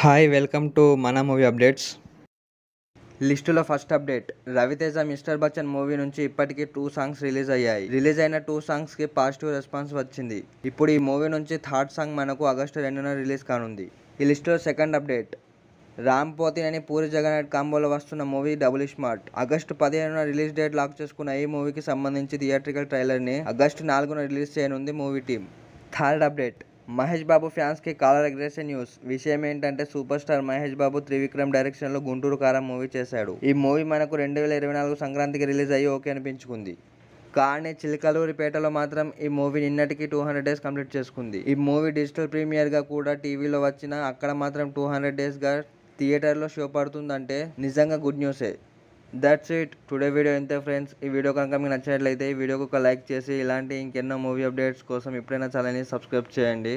hi welcome to మన movie updates లిస్టులో first update Raviteja mister Bachchan movie నుంచి ఇప్పటికీ టూ సాంగ్స్ రిలీజ్ అయ్యాయి రిలీజ్ అయిన టూ సాంగ్స్కి పాజిటివ్ రెస్పాన్స్ వచ్చింది ఇప్పుడు ఈ మూవీ నుంచి థర్డ్ సాంగ్ మనకు ఆగస్టు రెండున రిలీజ్ కానుంది ఈ లిస్టులో సెకండ్ అప్డేట్ రామ్ అని పూరి జగన్నాథ్ కాంబోలో వస్తున్న మూవీ డబుల్ స్మార్ట్ ఆగస్టు పదిహేనున రిలీజ్ డేట్ లాక్ చేసుకున్న ఈ మూవీకి సంబంధించి థియేట్రికల్ ట్రైలర్ని ఆగస్టు నాలుగున రిలీజ్ చేయనుంది movie team third update Mahesh Babu ఫ్యాన్స్కి కాలర్ ఎగరేసే న్యూస్ విషయం ఏంటంటే సూపర్ స్టార్ మహేష్ బాబు త్రివిక్రమ్ డైరెక్షన్లో గుంటూరు కారం మూవీ చేశాడు ఈ మూవీ మనకు రెండు వేల ఇరవై నాలుగు సంక్రాంతికి రిలీజ్ అయ్యి ఓకే అనిపించుకుంది కానీ చిలకలూరిపేటలో మాత్రం ఈ మూవీ నిన్నటికి టూ హండ్రెడ్ డేస్ కంప్లీట్ చేసుకుంది ఈ మూవీ డిజిటల్ ప్రీమియర్గా కూడా టీవీలో వచ్చిన అక్కడ మాత్రం టూ హండ్రెడ్ డేస్గా థియేటర్లో షో పడుతుందంటే నిజంగా గుడ్ న్యూసే దాట్స్ ఇట్ టుడే వీడియో ఇంతే ఫ్రెండ్స్ ఈ వీడియో కనుక మీకు నచ్చినట్లయితే ఈ వీడియోకి ఒక లైక్ చేసి ఇలాంటి ఇంకెన్నో మూవీ అప్డేట్స్ కోసం ఎప్పుడైనా ఛానల్ని సబ్స్క్రైబ్ చేయండి